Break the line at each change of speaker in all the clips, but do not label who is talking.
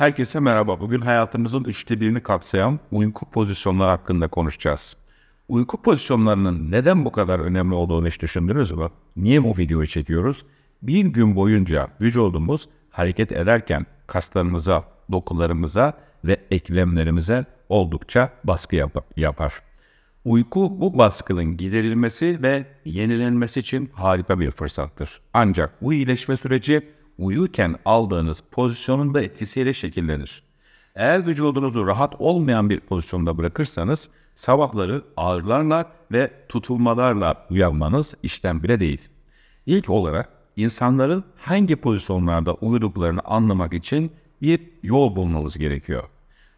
Herkese merhaba. Bugün hayatımızın üçte birini kapsayan uyku pozisyonları hakkında konuşacağız. Uyku pozisyonlarının neden bu kadar önemli olduğunu hiç düşündünüz mü? Niye bu videoyu çekiyoruz? Bir gün boyunca vücudumuz hareket ederken kaslarımıza, dokularımıza ve eklemlerimize oldukça baskı yap yapar. Uyku bu baskının giderilmesi ve yenilenmesi için harika bir fırsattır. Ancak bu iyileşme süreci uyurken aldığınız pozisyonun da etkisiyle şekillenir. Eğer vücudunuzu rahat olmayan bir pozisyonda bırakırsanız sabahları ağrılarla ve tutulmalarla uyanmanız işten bile değil. İlk olarak insanların hangi pozisyonlarda uyuduklarını anlamak için bir yol bulmamız gerekiyor.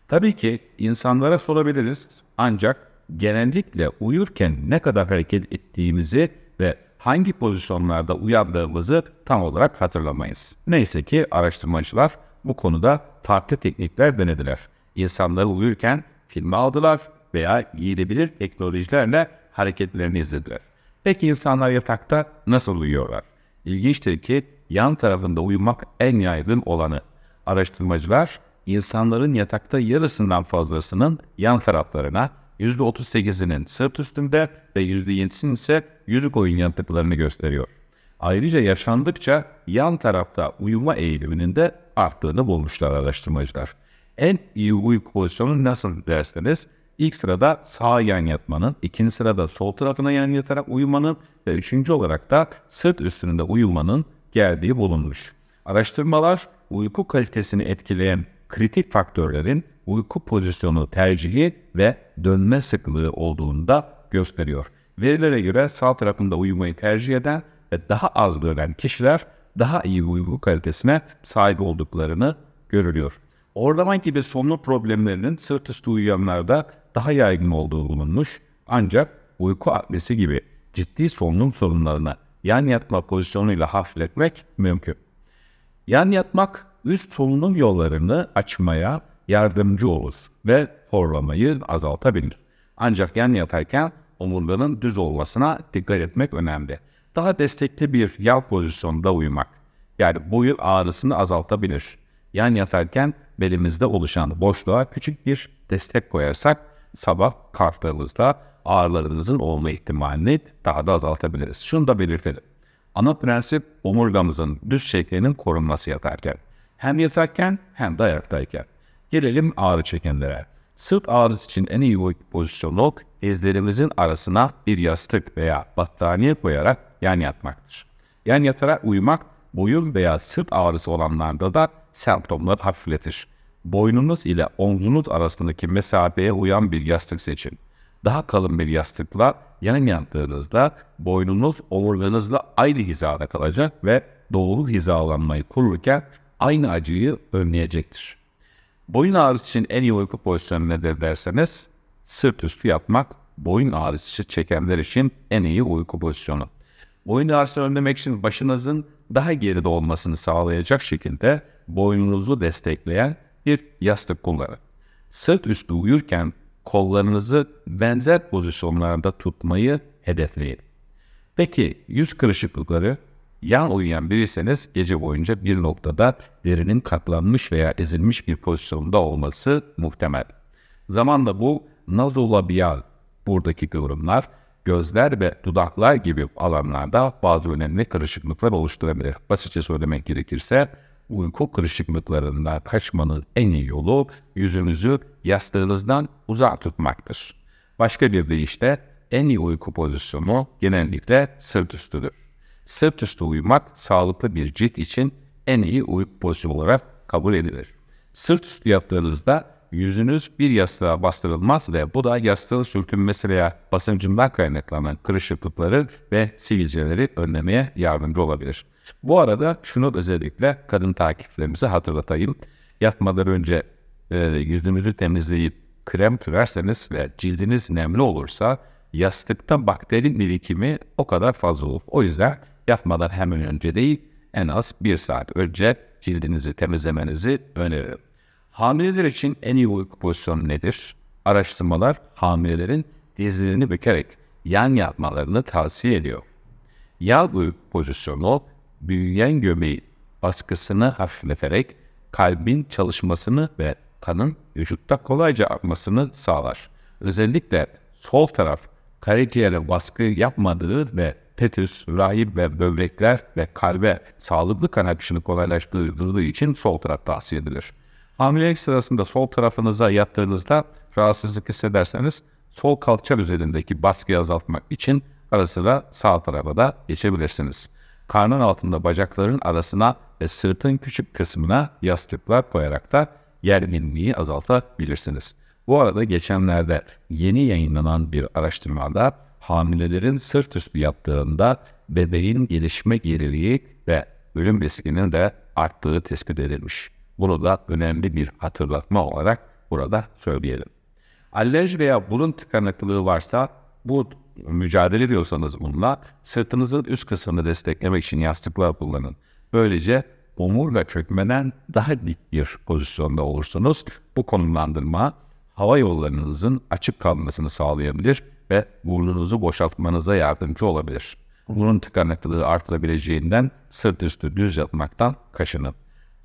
Tabii ki insanlara sorabiliriz ancak genellikle uyurken ne kadar hareket ettiğimizi ve hangi pozisyonlarda uyandığımızı tam olarak hatırlamayız. Neyse ki araştırmacılar bu konuda farklı teknikler denediler. İnsanları uyurken filme aldılar veya giyilebilir teknolojilerle hareketlerini izlediler. Peki insanlar yatakta nasıl uyuyorlar? İlginçtir ki yan tarafında uyumak en yaygın olanı. Araştırmacılar insanların yatakta yarısından fazlasının yan taraflarına %38'inin sırt üstünde ve %7'sinin ise yüzük oyun yanıtlıklarını gösteriyor. Ayrıca yaşandıkça yan tarafta uyuma eğiliminin de arttığını bulmuşlar araştırmacılar. En iyi uyku pozisyonu nasıl derseniz ilk sırada sağ yan yatmanın, ikinci sırada sol tarafına yan yatarak uyumanın ve üçüncü olarak da sırt üstünde uyumanın geldiği bulunmuş. Araştırmalar uyku kalitesini etkileyen kritik faktörlerin uyku pozisyonu tercihi ve dönme sıklığı olduğunda gösteriyor. Verilere göre sağ tarafında uyumayı tercih eden ve daha az dönen kişiler daha iyi uyku kalitesine sahip olduklarını görülüyor. Orlaman gibi somlu problemlerinin sırt üstü uyuyanlarda daha yaygın olduğu bulunmuş. Ancak uyku atlesi gibi ciddi solunum sorunlarını yan yatma pozisyonuyla hafifletmek mümkün. Yan yatmak üst solunum yollarını açmaya yardımcı olur ve horlamayı azaltabilir. Ancak yan yatarken omurganın düz olmasına dikkat etmek önemli. Daha destekli bir yan pozisyonda uyumak, yani boyun ağrısını azaltabilir. Yan yatarken belimizde oluşan boşluğa küçük bir destek koyarsak sabah kalktığımızda ağrılarınızın olma ihtimalini daha da azaltabiliriz. Şunu da belirtelim. Ana prensip omurgamızın düz şeklinin korunması yatarken. Hem yatarken hem de ayaktayken. Gelelim ağrı çekenlere. Sırt ağrısı için en iyi pozisyon dizlerimizin arasına bir yastık veya battaniye koyarak yan yatmaktır. Yan yatarak uyumak boyun veya sırt ağrısı olanlarda da semptomları hafifletir. Boynunuz ile omzunuz arasındaki mesafeye uyan bir yastık seçin. Daha kalın bir yastıkla yan yattığınızda boynunuz omurganızla aynı hizada kalacak ve doğru hizalanmayı kururken aynı acıyı önleyecektir. Boyun ağrısı için en iyi uyku pozisyonu nedir derseniz sırt üstü yatmak boyun ağrısı çekenler için en iyi uyku pozisyonu. Boyun ağrısını önlemek için başınızın daha geride olmasını sağlayacak şekilde boynunuzu destekleyen bir yastık kullanın. Sırt üstü uyurken kollarınızı benzer pozisyonlarda tutmayı hedefleyin. Peki yüz kırışıklıkları Yan uyuyan birisiniz, gece boyunca bir noktada derinin katlanmış veya ezilmiş bir pozisyonda olması muhtemel. Zamanla bu nazolabial buradaki kıvrımlar gözler ve dudaklar gibi alanlarda bazı önemli kırışıklıklar oluşturabilir. Basitçe söylemek gerekirse uyku kırışıklıklarından kaçmanın en iyi yolu yüzünüzü yastığınızdan uzak tutmaktır. Başka bir deyişle en iyi uyku pozisyonu genellikle sırt üstüdür. Sırt üstü uyumak sağlıklı bir cilt için en iyi uyku pozisyonu olarak kabul edilir. Sırt üstü yaptığınızda yüzünüz bir yastığa bastırılmaz ve bu da yastığın sürtünmesi veya basıncından kaynaklanan kırışıklıkları ve sivilceleri önlemeye yardımcı olabilir. Bu arada şunu özellikle kadın takiplerimize hatırlatayım. Yatmadan önce e, yüzünüzü temizleyip krem sürerseniz ve cildiniz nemli olursa yastıkta bakteri birikimi o kadar fazla olur. O yüzden Yapmadan hemen önce değil en az bir saat önce cildinizi temizlemenizi öneririm. Hamileler için en iyi uyku pozisyonu nedir? Araştırmalar hamilelerin dizlerini bükerek yan yatmalarını tavsiye ediyor. Yan uyku pozisyonu büyüyen göbeği baskısını hafifleterek kalbin çalışmasını ve kanın vücutta kolayca akmasını sağlar. Özellikle sol taraf karaciğere baskı yapmadığı ve tetüs, rahip ve böbrekler ve kalbe sağlıklı kan akışını kolaylaştırdığı için sol taraf tavsiye edilir. Hamilelik sırasında sol tarafınıza yattığınızda rahatsızlık hissederseniz sol kalça üzerindeki baskıyı azaltmak için ara sağ tarafa da geçebilirsiniz. Karnın altında bacakların arasına ve sırtın küçük kısmına yastıklar koyarak da yer inmeyi azaltabilirsiniz. Bu arada geçenlerde yeni yayınlanan bir araştırmada hamilelerin sırt üstü yaptığında bebeğin gelişme geriliği ve ölüm riskinin de arttığı tespit edilmiş. Bunu da önemli bir hatırlatma olarak burada söyleyelim. Alerji veya burun tıkanıklığı varsa bu mücadele ediyorsanız bununla sırtınızın üst kısmını desteklemek için yastıklar kullanın. Böylece omurga çökmeden daha dik bir pozisyonda olursunuz. Bu konumlandırma hava yollarınızın açık kalmasını sağlayabilir ve burnunuzu boşaltmanıza yardımcı olabilir. Burun tıkanıklığı artırabileceğinden sırt üstü düz yatmaktan kaşının.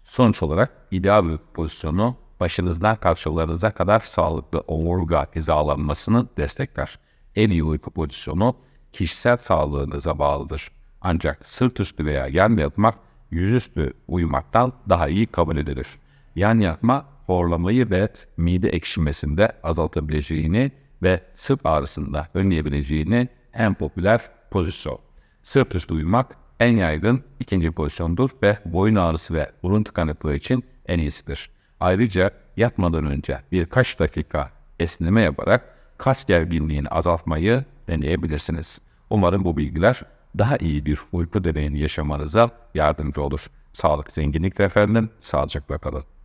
Sonuç olarak ideal bir pozisyonu başınızdan kalçalarınıza kadar sağlıklı omurga hizalanmasını destekler. En iyi uyku pozisyonu kişisel sağlığınıza bağlıdır. Ancak sırt üstü veya yan yatmak yüzüstü uyumaktan daha iyi kabul edilir. Yan yatma horlamayı ve mide ekşimesinde azaltabileceğini ve sırt ağrısında önleyebileceğini en popüler pozisyon. Sırt üstü uyumak en yaygın ikinci pozisyondur ve boyun ağrısı ve burun tıkanıklığı için en iyisidir. Ayrıca yatmadan önce birkaç dakika esneme yaparak kas gerginliğini azaltmayı deneyebilirsiniz. Umarım bu bilgiler daha iyi bir uyku deneyini yaşamanıza yardımcı olur. Sağlık zenginlikle efendim, sağlıcakla kalın.